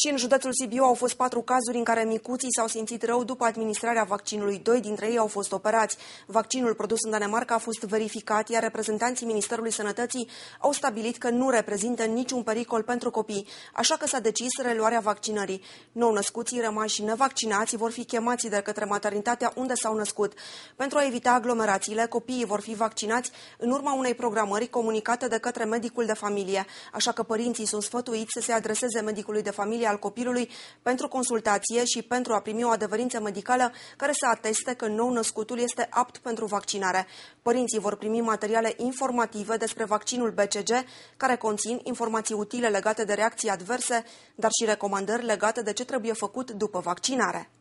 Și în județul Sibiu au fost patru cazuri în care micuții s-au simțit rău după administrarea vaccinului. Doi dintre ei au fost operați. Vaccinul produs în Danemarca a fost verificat, iar reprezentanții Ministerului Sănătății au stabilit că nu reprezintă niciun pericol pentru copii, așa că s-a decis reluarea vaccinării. Nou-născuții rămași nevaccinați vor fi chemați de către maternitatea unde s-au născut. Pentru a evita aglomerațiile, copiii vor fi vaccinați în urma unei programări comunicate de către medicul de familie, așa că părinții sunt sfătuiți să se adreseze medicului de familie familie al copilului pentru consultație și pentru a primi o adeverință medicală care să ateste că nou-născutul este apt pentru vaccinare. Părinții vor primi materiale informative despre vaccinul BCG, care conțin informații utile legate de reacții adverse, dar și recomandări legate de ce trebuie făcut după vaccinare.